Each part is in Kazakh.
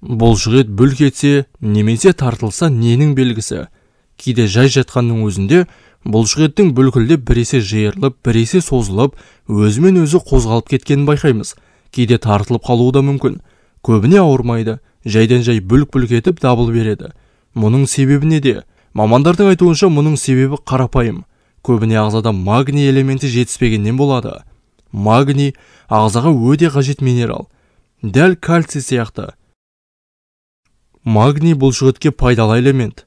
бұл жігіт бүлк етсе немесе тартылса ненің белгісі кейде жай жатқанның өзінде бұл жігіттің бүлкілдеп біресе жиырылып біресе созылып өзімен өзі қозғалып кеткенін байқаймыз кейде тартылып қалуы да мүмкін көбіне ауырмайды жайдан жай бүлк бүлк етіп дабыл береді мұның себебі неде мамандардың айтуынша мұның себебі қарапайым көбіне ағзада магний элементі жетіспегеннен болады магний ағзаға өте қажет минерал дәл кальций сияқты магний бұлшықетке пайдалы элемент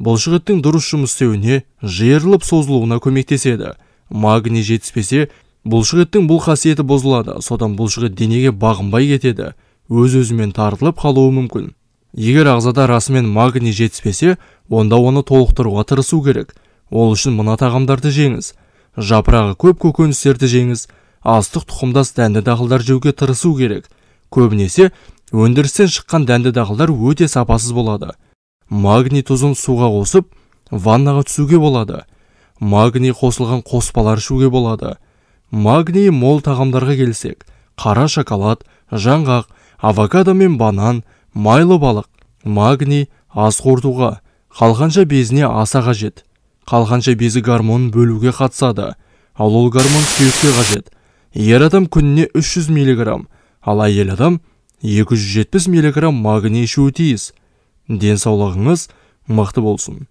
бұлшықеттің дұрыс жұмыс істеуіне жиырылып созылуына көмектеседі магний жетіспесе бұлшықеттің бұл қасиеті бұзылады содан бұлшықет денеге бағынбай кетеді өз өзімен тартылып қалуы мүмкін егер ағзада расымен магний жетіспесе онда оны толықтыруға тырысу керек ол үшін мына тағамдарды жеңіз жапырағы көп көкөністерді жеңіз астық тұқымдас дәнді дақылдар жеуге тырысу керек көбінесе өндірістен шыққан дәнді дақылдар өте сапасыз болады магний тұзын суға қосып ваннаға түсуге болады магний қосылған қоспалар ішуге болады магний мол тағамдарға келсек қара шоколад жаңғақ авокадо мен банан майлы балық магний аз қорытуға қалғанша безіне аса қажет қалғанша безі гормонын бөлуге қатысады ал ол гормон сүйекке қажет ер адам күніне 300 миллиграмм ал әйел адам 270 мг магний ішуі тиіс денсаулығыңыз мықты болсын